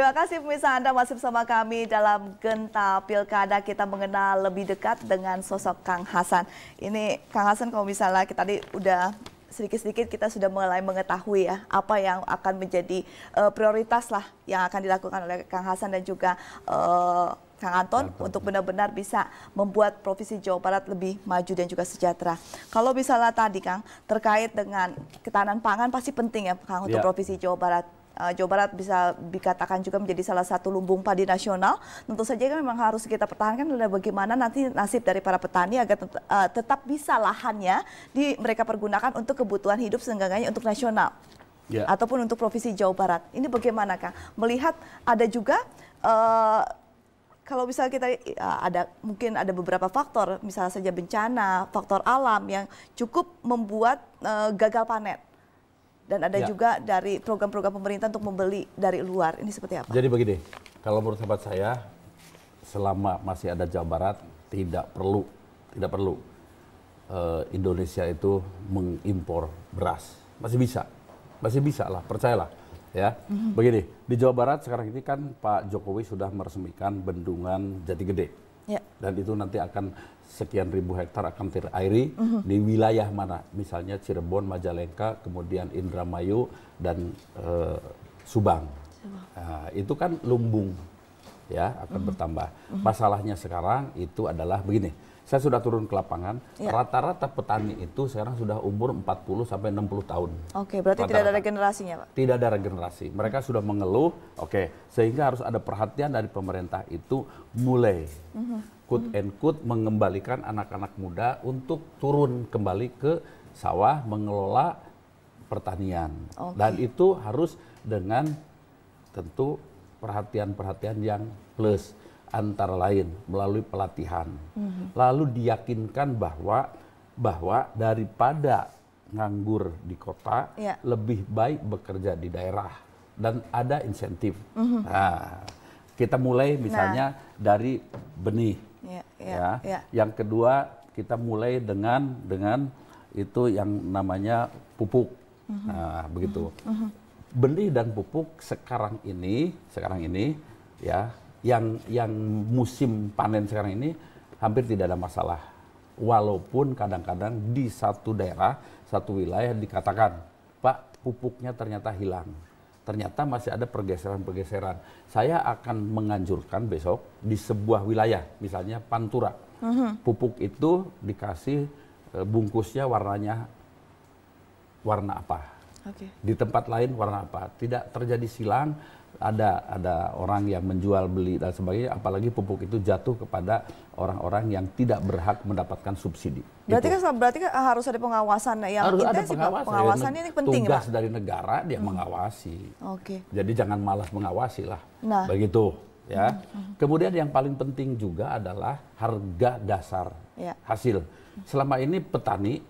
Terima kasih pemirsa Anda masih bersama kami dalam Genta Pilkada. Kita mengenal lebih dekat dengan sosok Kang Hasan. Ini Kang Hasan kalau misalnya kita tadi udah sedikit-sedikit kita sudah mulai mengetahui ya apa yang akan menjadi uh, prioritas lah yang akan dilakukan oleh Kang Hasan dan juga uh, Kang Anton Anton. untuk benar-benar bisa membuat Provinsi Jawa Barat lebih maju dan juga sejahtera. Kalau misalnya tadi Kang terkait dengan ketahanan pangan pasti penting ya Kang untuk ya. Provinsi Jawa Barat uh, Jawa Barat bisa dikatakan juga menjadi salah satu lumbung padi nasional. Tentu saja kan memang harus kita pertahankan adalah bagaimana nanti nasib dari para petani agar tet uh, tetap bisa lahannya di mereka pergunakan untuk kebutuhan hidup seenggaknya untuk nasional. Ya. Ataupun untuk provinsi Jawa Barat. Ini bagaimana Kang? Melihat ada juga uh, kalau misalnya kita ada mungkin ada beberapa faktor, misalnya saja bencana, faktor alam yang cukup membuat uh, gagal panen dan ada ya. juga dari program-program pemerintah untuk membeli dari luar. Ini seperti apa? Jadi begini, kalau menurut sahabat saya, selama masih ada Jawa Barat, tidak perlu, tidak perlu uh, Indonesia itu mengimpor beras. Masih bisa, masih bisa lah, percayalah. Ya, mm-hmm. begini di Jawa Barat sekarang ini kan Pak Jokowi sudah meresmikan bendungan Jati Gede dan itu nanti akan sekian ribu hektar akan terairi mhm. di wilayah mana misalnya Cirebon, Majalengka, kemudian Indramayu dan uh, Subang. nah, itu kan lumbung ya akan mhm. bertambah. Mhm. Masalahnya sekarang itu adalah begini saya sudah turun ke lapangan, iya. rata-rata ya. petani itu sekarang sudah umur 40 sampai 60 tahun. Oke, berarti rata -rata. tidak ada regenerasinya, Pak? Tidak ada regenerasi. Mereka sudah mengeluh, oke, okay. sehingga harus ada perhatian dari pemerintah itu mulai kut -hmm. hmm. and kut mengembalikan anak-anak muda untuk turun kembali ke sawah mengelola pertanian. Okay. Dan itu harus dengan tentu perhatian-perhatian yang plus antara lain melalui pelatihan. Mm-hmm. Lalu diyakinkan bahwa bahwa daripada nganggur di kota yeah. lebih baik bekerja di daerah dan ada insentif. Mm-hmm. Nah, kita mulai misalnya nah. dari benih. Yeah, yeah, ya. Yeah. Ya. Ya. Yang kedua kita mulai dengan dengan itu yang namanya pupuk. Mm-hmm. Nah, begitu. Mm-hmm. Benih dan pupuk sekarang ini sekarang ini ya yang yang musim panen sekarang ini hampir tidak ada masalah. Walaupun kadang-kadang di satu daerah, satu wilayah dikatakan, Pak, pupuknya ternyata hilang. Ternyata masih ada pergeseran-pergeseran. Saya akan menganjurkan besok di sebuah wilayah, misalnya Pantura. Mm-hmm. Pupuk itu dikasih eh, bungkusnya warnanya warna apa. Okay. Di tempat lain warna apa. Tidak terjadi silang, ada ada orang yang menjual beli dan sebagainya apalagi pupuk itu jatuh kepada orang-orang yang tidak berhak mendapatkan subsidi. Berarti kan berarti kan ah, harus ada pengawasan yang harus intensif. Ada pengawasan. Pengawasan ini penting, Tugas Pak. dari negara dia hmm. mengawasi. Oke. Okay. Jadi jangan malas mengawasi lah. Nah. Begitu ya. Hmm. Kemudian yang paling penting juga adalah harga dasar ya. hasil. Selama ini petani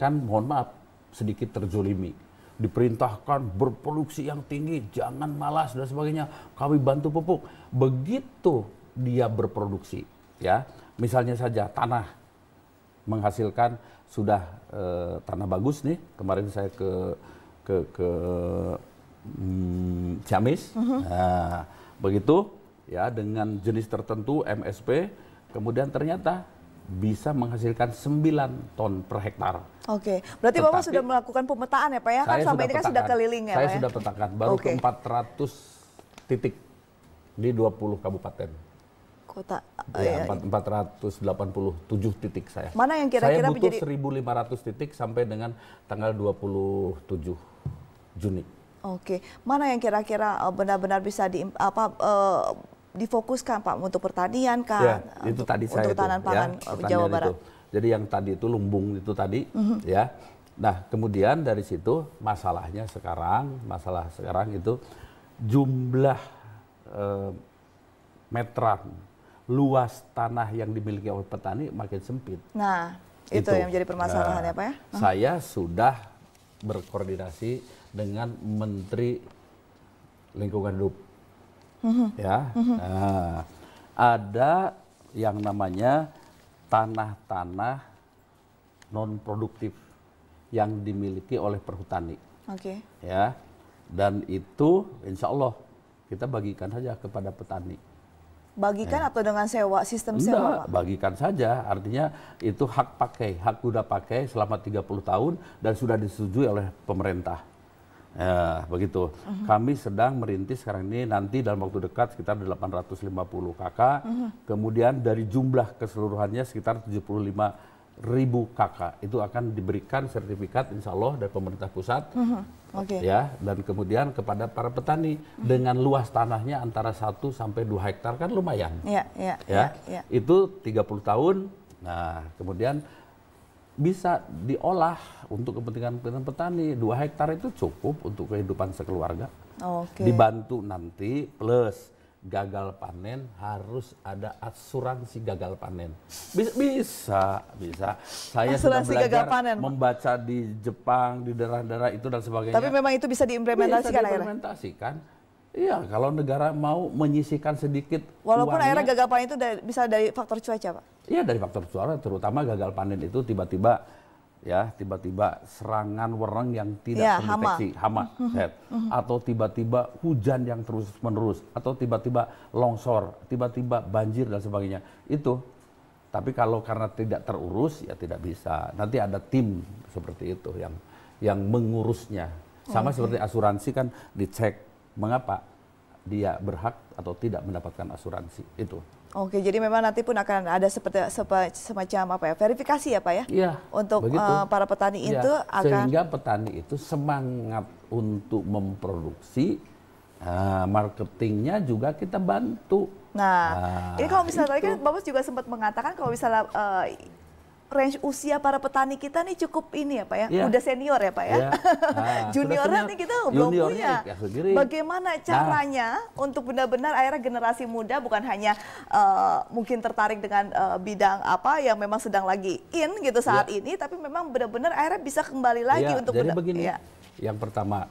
kan mohon maaf sedikit terzolimi diperintahkan berproduksi yang tinggi, jangan malas dan sebagainya. Kami bantu pupuk. Begitu dia berproduksi, ya. Misalnya saja tanah menghasilkan sudah e, tanah bagus nih. Kemarin saya ke ke ke mm, Ciamis. Uh mhm. -huh. Nah, begitu ya dengan jenis tertentu MSP, kemudian ternyata bisa menghasilkan 9 ton per hektar. Oke, berarti Tetapi, Bapak sudah melakukan pemetaan ya Pak ya? Kan sampai ini kan sudah keliling ya Saya Pak, ya? sudah petakan, baru okay. ke 400 titik di 20 kabupaten. Kota? Ya, iya. 487 titik saya. Mana yang kira-kira Saya butuh menjadi... 1.500 titik sampai dengan tanggal 27 Juni. Oke, mana yang kira-kira eh, benar-benar bisa di apa uh, difokuskan Pak untuk pertanian kan? Ya, itu tadi untuk saya untuk ya, pangan ya, Jawa Barat. Itu. Jadi yang tadi itu lumbung itu tadi mm -hmm. ya. Nah, kemudian dari situ masalahnya sekarang, masalah sekarang itu jumlah eh, metran luas tanah yang dimiliki oleh petani makin sempit. Nah, itu, itu. yang menjadi permasalahan ya, nah, ya Pak ya. Uh. Saya sudah berkoordinasi dengan Menteri Lingkungan Hidup -huh. ya. Uh mhm. -huh. Mhm. Nah, ada yang namanya tanah-tanah non produktif yang dimiliki oleh perhutani. Oke. Okay. Ya. Dan itu insya Allah kita bagikan saja kepada petani. Bagikan ya. atau dengan sewa sistem Enggak, sewa? Pak? bagikan saja. Artinya itu hak pakai, hak kuda pakai selama 30 tahun dan sudah disetujui oleh pemerintah. Ya, begitu. Uh mhm. -huh. Kami sedang merintis sekarang ini nanti dalam waktu dekat sekitar 850 KK. Uh -huh. Kemudian dari jumlah keseluruhannya sekitar 75 ribu KK. Itu akan diberikan sertifikat insya Allah dari pemerintah pusat. Uh mhm. -huh. Okay. Ya, dan kemudian kepada para petani -huh. Mhm. dengan luas tanahnya antara 1 sampai 2 hektar kan lumayan. Iya, iya, ya, yeah, ya, yeah, yeah. Itu 30 tahun. Nah, kemudian bisa diolah untuk kepentingan petani. Dua hektar itu cukup untuk kehidupan sekeluarga. Okay. Dibantu nanti plus gagal panen harus ada asuransi gagal panen. Bisa bisa. bisa. Saya asuransi sudah belajar gagal panen. membaca di Jepang, di daerah-daerah itu dan sebagainya. Tapi memang itu bisa diimplementasikan bisa diimplementasikan. Akhirnya. Iya, kalau negara mau menyisihkan sedikit Walaupun uangnya, akhirnya gagal panen itu dari, bisa dari faktor cuaca, Pak? Iya, dari faktor cuaca, terutama gagal panen itu tiba-tiba ya tiba-tiba serangan wereng yang tidak ya, terdeteksi hama, hama set. Mhm. atau tiba-tiba hujan yang terus menerus atau tiba-tiba longsor tiba-tiba banjir dan sebagainya itu tapi kalau karena tidak terurus ya tidak bisa nanti ada tim seperti itu yang yang mengurusnya sama okay. seperti asuransi kan dicek mengapa dia berhak atau tidak mendapatkan asuransi itu. Oke, jadi memang nanti pun akan ada seperti semacam apa ya verifikasi ya pak ya, ya untuk uh, para petani ya, itu akan sehingga petani itu semangat untuk memproduksi uh, marketingnya juga kita bantu. Nah, nah ini kalau misalnya itu. tadi kan Bapak juga sempat mengatakan kalau misalnya uh, range usia para petani kita nih cukup ini ya Pak ya, ya. udah senior ya Pak ya. ya. Nah, Juniornya nih kita belum punya. Ya, Bagaimana nah. caranya nah. untuk benar-benar akhirnya generasi muda bukan hanya uh, mungkin tertarik dengan uh, bidang apa yang memang sedang lagi in gitu saat ya. ini, tapi memang benar-benar akhirnya bisa kembali lagi ya, untuk jadi begini. Ya. Yang pertama,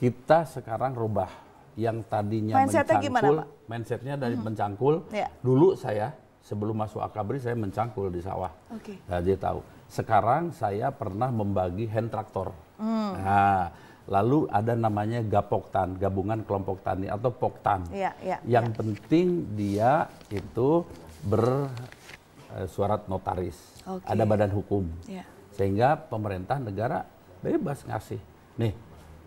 kita sekarang rubah yang tadinya mindsetnya mencangkul, gimana, Pak? mindsetnya dari mm-hmm. mencangkul. Iya. Dulu saya sebelum masuk akabri saya mencangkul di sawah. Okay. Nah, dia tahu. Sekarang saya pernah membagi hand traktor. Hmm. Nah, lalu ada namanya gapoktan, gabungan kelompok tani atau poktan. Yeah, yeah, Yang yeah. penting dia itu bersurat eh, notaris. Okay. Ada badan hukum. Yeah. Sehingga pemerintah negara bebas ngasih. Nih,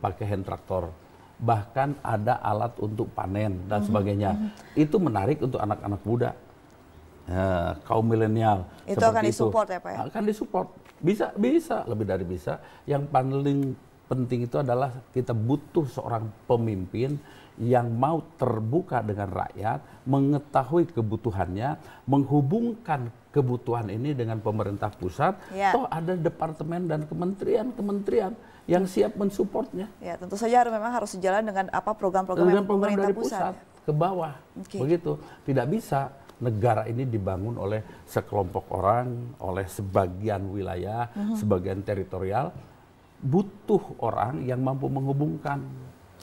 pakai hand traktor bahkan ada alat untuk panen dan hmm. sebagainya. Mm -hmm. Itu menarik untuk anak-anak muda. Ya, kaum milenial itu akan disupport ya pak ya akan disupport bisa bisa lebih dari bisa yang paling penting itu adalah kita butuh seorang pemimpin yang mau terbuka dengan rakyat mengetahui kebutuhannya menghubungkan kebutuhan ini dengan pemerintah pusat ya. toh ada departemen dan kementerian-kementerian yang siap mensupportnya ya tentu saja harus memang harus sejalan dengan apa program-program yang program pemerintah pusat, pusat ke bawah okay. begitu tidak bisa negara ini dibangun oleh sekelompok orang, oleh sebagian wilayah, mm-hmm. sebagian teritorial, butuh orang yang mampu menghubungkan.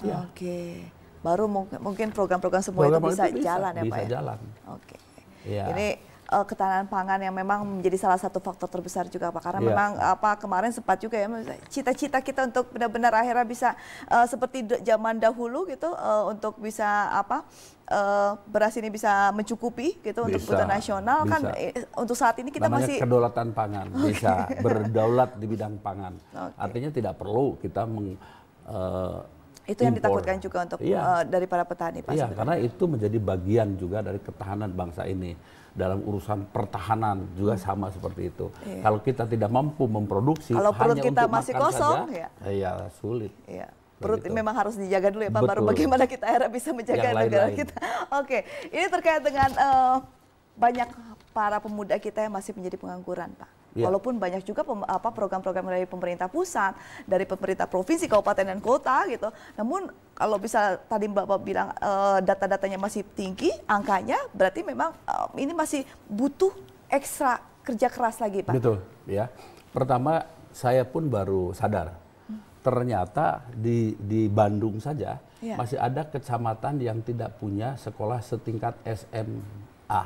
Ya. Oke, okay. baru mungkin program-program semua program itu, bisa itu bisa jalan ya bisa Pak Bisa ya? jalan. Oke. Okay. Ya. Ini uh, ketahanan pangan yang memang menjadi salah satu faktor terbesar juga Pak karena yeah. memang apa kemarin sempat juga ya cita-cita kita untuk benar-benar akhirnya bisa uh, seperti zaman dahulu gitu uh, untuk bisa apa beras ini bisa mencukupi gitu bisa, untuk kebutuhan nasional kan, bisa. kan untuk saat ini kita Namanya masih kedaulatan pangan okay. bisa berdaulat di bidang pangan okay. artinya tidak perlu kita meng, uh, itu impor. yang ditakutkan juga untuk uh, dari para petani pak. Iya, karena itu menjadi bagian juga dari ketahanan bangsa ini dalam urusan pertahanan juga sama seperti itu. Iya. Kalau kita tidak mampu memproduksi Kalau hanya perut kita masih makan kosong saja, ya. ya sulit. Iya. Perut gitu. memang harus dijaga dulu ya Pak, Betul. baru bagaimana kita akhirnya bisa menjaga Yang negara -lain. kita. Oke, ini terkait dengan uh, banyak para pemuda kita yang masih menjadi pengangguran Pak Yeah. Walaupun banyak juga program-program dari pemerintah pusat, dari pemerintah provinsi, kabupaten dan kota gitu. Namun kalau bisa tadi Mbak, bilang uh, data-datanya masih tinggi, angkanya berarti memang uh, ini masih butuh ekstra kerja keras lagi, Pak. Betul, ya. Pertama saya pun baru sadar. Hmm. Ternyata di di Bandung saja yeah. masih ada kecamatan yang tidak punya sekolah setingkat SMA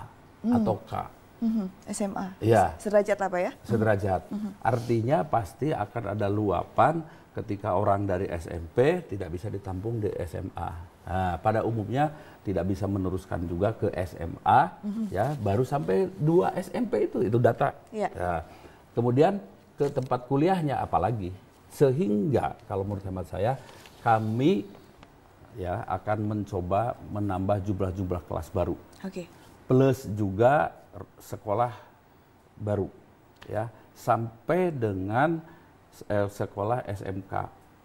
hmm. atau K Mhm, SMA. Iya. Sederajat apa ya? Sederajat. Mhm, mhm. Artinya pasti akan ada luapan ketika orang dari SMP tidak bisa ditampung di SMA. Nah, pada umumnya tidak bisa meneruskan juga ke SMA ya, baru sampai dua SMP itu itu data. Ya. Ya. kemudian ke tempat kuliahnya apalagi. Sehingga kalau menurut hemat saya kami ya akan mencoba menambah jumlah-jumlah kelas baru. Oke. Okay. Plus juga sekolah baru ya sampai dengan eh, sekolah SMK.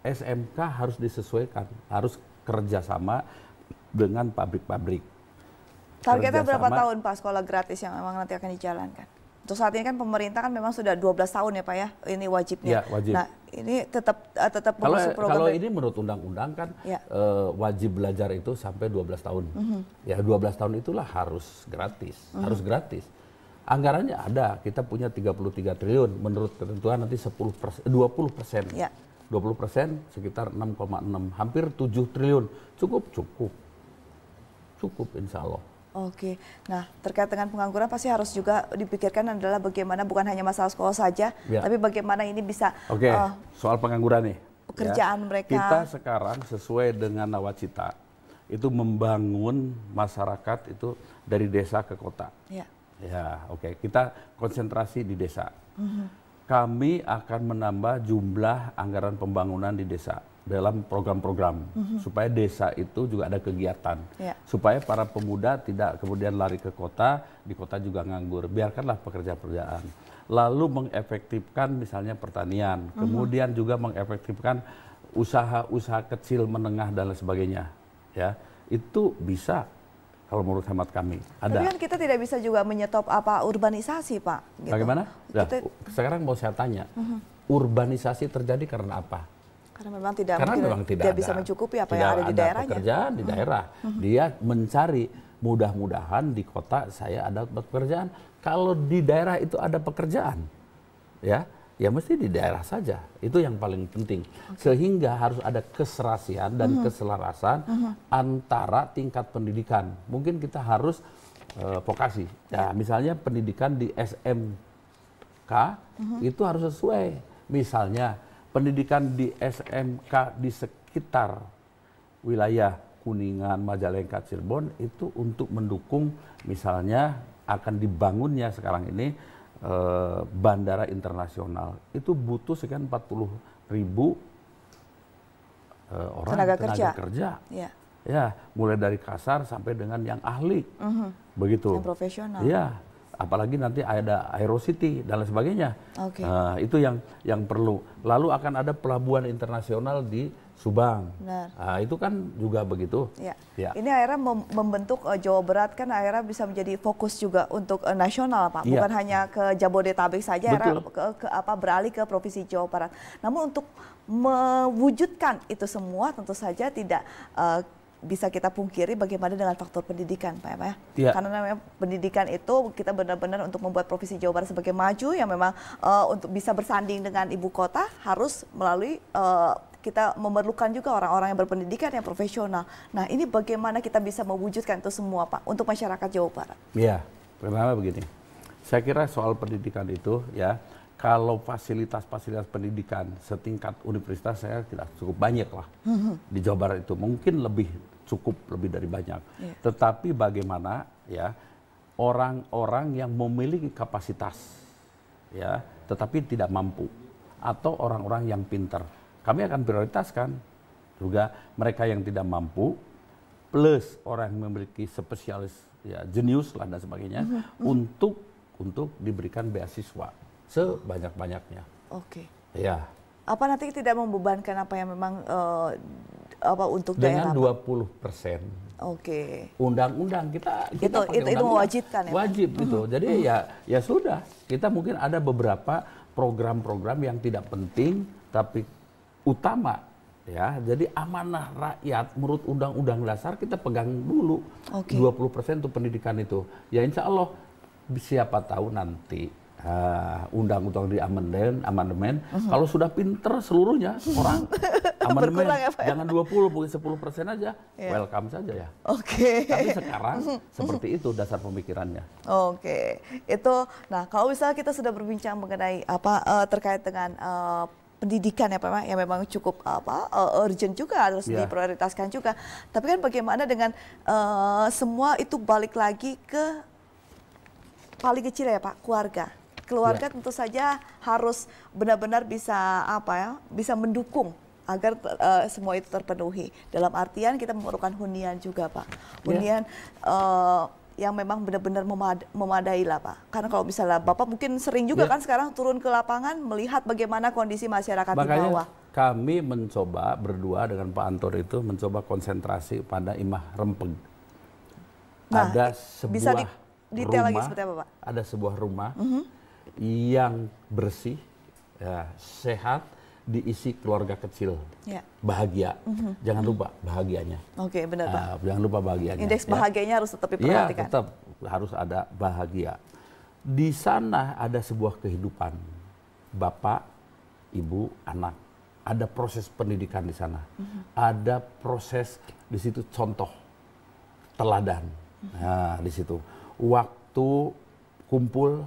SMK harus disesuaikan, harus kerjasama dengan pabrik-pabrik. Targetnya berapa tahun Pak sekolah gratis yang memang nanti akan dijalankan? Untuk saat ini kan pemerintah kan memang sudah 12 tahun ya Pak ya, ini wajibnya. Ya, wajib. Nah, ini tetap uh, tetap kalau program. Kalau ya? ini menurut undang-undang kan ya. uh, wajib belajar itu sampai 12 tahun. Mm -hmm. Ya 12 tahun itulah harus gratis, mm -hmm. harus gratis. Anggarannya ada, kita punya 33 triliun menurut ketentuan nanti 10 persen, 20 persen. Ya. 20 persen sekitar 6,6 hampir 7 triliun cukup cukup cukup insya Allah Oke, nah terkait dengan pengangguran pasti harus juga dipikirkan adalah bagaimana bukan hanya masalah sekolah saja, ya. tapi bagaimana ini bisa. Oke, uh, soal pengangguran nih. Ya. Pekerjaan ya. mereka. Kita sekarang sesuai dengan nawacita itu membangun masyarakat itu dari desa ke kota. Ya. Ya, oke. Okay. Kita konsentrasi di desa. Mm -hmm. Kami akan menambah jumlah anggaran pembangunan di desa dalam program-program mm-hmm. supaya desa itu juga ada kegiatan yeah. supaya para pemuda tidak kemudian lari ke kota di kota juga nganggur biarkanlah pekerja-pekerjaan lalu mengefektifkan misalnya pertanian mm-hmm. kemudian juga mengefektifkan usaha-usaha kecil menengah dan lain sebagainya ya itu bisa kalau menurut hemat kami ada. Tapi kan kita tidak bisa juga menyetop apa urbanisasi pak. Gitu. Bagaimana? Nah, kita... Sekarang mau saya tanya, mm -hmm. urbanisasi terjadi karena apa? Karena memang tidak Karena mungkin, memang tidak, tidak bisa mencukupi apa yang ada di ada daerahnya. pekerjaan di hmm. daerah. Hmm. Dia mencari mudah-mudahan di kota saya ada pekerjaan. Kalau di daerah itu ada pekerjaan, ya, ya mesti di daerah saja. Itu yang paling penting. Sehingga harus ada keserasian dan hmm. keselarasan antara tingkat pendidikan. Mungkin kita harus eh, vokasi. Ya, ya, misalnya pendidikan di SMK itu harus sesuai. Misalnya pendidikan di SMK di sekitar wilayah Kuningan, Majalengka, Cirebon itu untuk mendukung misalnya akan dibangunnya sekarang ini e, bandara internasional itu butuh sekian 40 ribu e, orang tenaga, tenaga kerja, kerja. Ya. ya mulai dari kasar sampai dengan yang ahli uh mhm. -huh. begitu yang profesional ya apalagi nanti ada Aero City dan lain sebagainya. Okay. Nah, itu yang yang perlu. Lalu akan ada pelabuhan internasional di Subang. Benar. Nah, itu kan juga begitu. Ya. Ya. Ini akhirnya mem membentuk uh, Jawa Barat kan akhirnya bisa menjadi fokus juga untuk uh, nasional, Pak. Iya. Bukan ya. hanya ke Jabodetabek saja, akhirnya ke, ke apa beralih ke provinsi Jawa Barat. Namun untuk mewujudkan itu semua tentu saja tidak uh, bisa kita pungkiri bagaimana dengan faktor pendidikan, Pak Emma. Ya. ya? Iya. Karena namanya pendidikan itu kita benar-benar untuk membuat provinsi Jawa Barat sebagai maju yang memang uh, untuk bisa bersanding dengan ibu kota harus melalui uh, kita memerlukan juga orang-orang yang berpendidikan yang profesional. Nah, ini bagaimana kita bisa mewujudkan itu semua, Pak, untuk masyarakat Jawa Barat? Iya, pertama begini. Saya kira soal pendidikan itu ya kalau fasilitas-fasilitas pendidikan setingkat universitas saya tidak cukup banyak lah di Jawa Barat itu mungkin lebih cukup lebih dari banyak. Yeah. Tetapi bagaimana ya orang-orang yang memiliki kapasitas ya tetapi tidak mampu atau orang-orang yang pintar kami akan prioritaskan juga mereka yang tidak mampu plus orang yang memiliki spesialis ya jenius lah dan sebagainya mm -hmm. untuk untuk diberikan beasiswa sebanyak-banyaknya. Oke. Okay. Ya. Apa nanti tidak membebankan apa yang memang uh, apa untuk Dengan daerah? Dengan 20 persen. Oke. Okay. Undang-undang kita, kita itu wajib itu, undang itu mewajibkan ya. Wajib gitu. Jadi -hmm. ya ya sudah kita mungkin ada beberapa program-program yang tidak penting tapi utama ya. Jadi amanah rakyat menurut undang-undang dasar kita pegang dulu okay. 20% untuk pendidikan itu. Ya insya Allah siapa tahu nanti undang-undang ah, di amandemen, amandemen. Uh-huh. Kalau sudah pinter seluruhnya orang amandemen ya, Pak? jangan 20 mungkin 10 persen aja, yeah. welcome saja ya. Oke. Okay. Tapi sekarang mhm. seperti itu dasar pemikirannya. Oke, okay. itu. Nah, kalau misalnya kita sudah berbincang mengenai apa uh, terkait dengan uh, pendidikan ya Pak yang memang cukup apa uh, urgent juga harus yeah. diprioritaskan juga. Tapi kan bagaimana dengan uh, semua itu balik lagi ke paling kecil ya Pak, keluarga keluarga ya. tentu saja harus benar-benar bisa apa ya, bisa mendukung agar uh, semua itu terpenuhi. Dalam artian kita memerlukan hunian juga, Pak. Ya. Hunian ya. uh, yang memang benar-benar memad memadai lah Pak. Karena kalau misalnya Bapak mungkin sering juga ya. kan sekarang turun ke lapangan melihat bagaimana kondisi masyarakat Makanya, di bawah. Kami mencoba berdua dengan Pak Antor itu mencoba konsentrasi pada imah rempeng. Nah, ada sebuah bisa di detail rumah, lagi seperti apa Pak? Ada sebuah rumah. uh mhm. -huh yang bersih, ya, sehat, diisi keluarga kecil, ya. bahagia. Mm-hmm. Jangan mhm. lupa bahagianya. Oke, okay, benar Uh, jangan lupa bahagianya. Indeks ya. bahagianya ya. harus tetap iya, diperhatikan. Ya, tetap harus ada bahagia. Di sana ada sebuah kehidupan, bapak, ibu, anak. Ada proses pendidikan di sana. Mm-hmm. Ada proses di situ contoh, teladan. Mhm. Nah, di situ waktu kumpul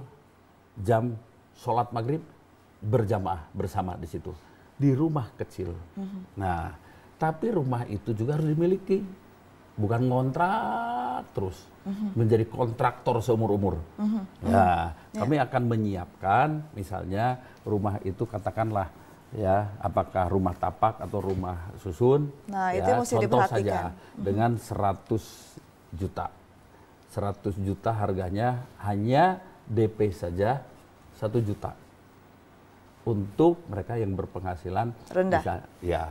jam sholat maghrib berjamaah bersama di situ di rumah kecil. Mm-hmm. Nah, tapi rumah itu juga harus dimiliki, bukan ngontrak terus mm-hmm. menjadi kontraktor seumur umur. Mm-hmm. Mhm. Ya, nah, yeah. kami ya. akan menyiapkan misalnya rumah itu katakanlah ya apakah rumah tapak atau rumah susun. Nah, ya, itu mesti contoh saja mm-hmm. dengan 100 juta. 100 juta harganya hanya DP saja satu juta untuk mereka yang berpenghasilan rendah. Bisa, ya,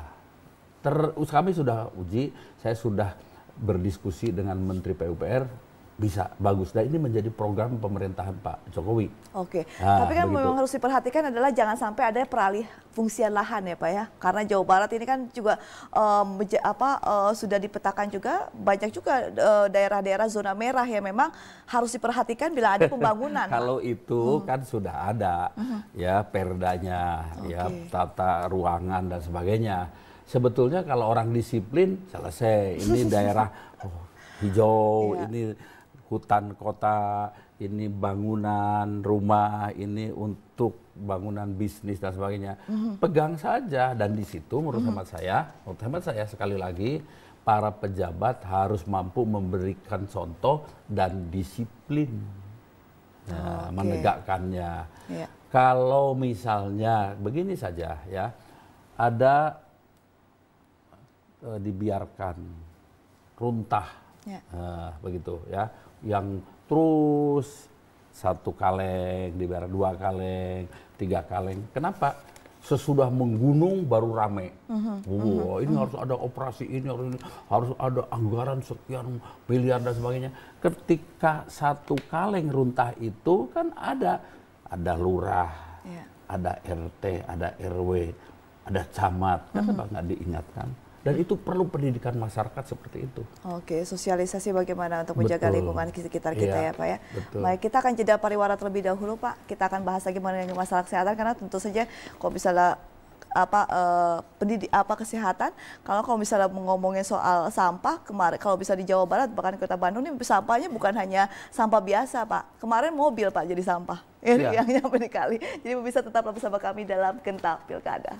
ter, kami sudah uji, saya sudah berdiskusi dengan Menteri PUPR bisa bagus. Dan ini menjadi program pemerintahan Pak Jokowi. Oke, nah, tapi kan begitu. memang harus diperhatikan adalah jangan sampai ada peralih fungsian lahan ya Pak ya. Karena Jawa Barat ini kan juga um, apa uh, sudah dipetakan juga banyak juga eh, daerah-daerah uh, zona merah yang memang harus diperhatikan bila ada pembangunan. Kalau itu hmm. kan sudah ada hmm. ya perdanya, okay. ya tata ruangan dan sebagainya. Sebetulnya kalau orang disiplin selesai ini daerah oh, hijau, yeah. ini hutan kota, ini bangunan rumah, ini untuk bangunan bisnis dan sebagainya. Mm-hmm. Pegang saja dan di situ menurut mm-hmm. hemat saya, menurut hemat saya sekali lagi para pejabat harus mampu memberikan contoh dan disiplin nah, okay. menegakkannya. Yeah. Kalau misalnya begini saja ya, ada eh, dibiarkan runtah yeah. Ya. e, begitu ya yang terus satu kaleng, dibayar dua kaleng, tiga kaleng. Kenapa? Sesudah menggunung baru rame. Uh-huh, wow, uh-huh, ini uh-huh. harus ada operasi ini, harus ini, harus ada anggaran sekian miliar dan sebagainya. Ketika satu kaleng runtah itu kan ada ada lurah, yeah. ada RT, ada RW, ada camat. Kenapa nggak diingatkan? Dan itu perlu pendidikan masyarakat seperti itu. Oke, sosialisasi bagaimana untuk menjaga Betul. lingkungan sekitar kita ya, ya Pak ya. Betul. Baik, kita akan jeda pariwara terlebih dahulu Pak. Kita akan bahas lagi mengenai masalah kesehatan karena tentu saja kalau misalnya apa eh, pendidik apa kesehatan kalau kalau misalnya mengomongin soal sampah kemarin kalau bisa di Jawa Barat bahkan kota Bandung ini sampahnya bukan hanya sampah biasa pak kemarin mobil pak jadi sampah ya. yang nyampe kali jadi bisa tetap bersama kami dalam kental pilkada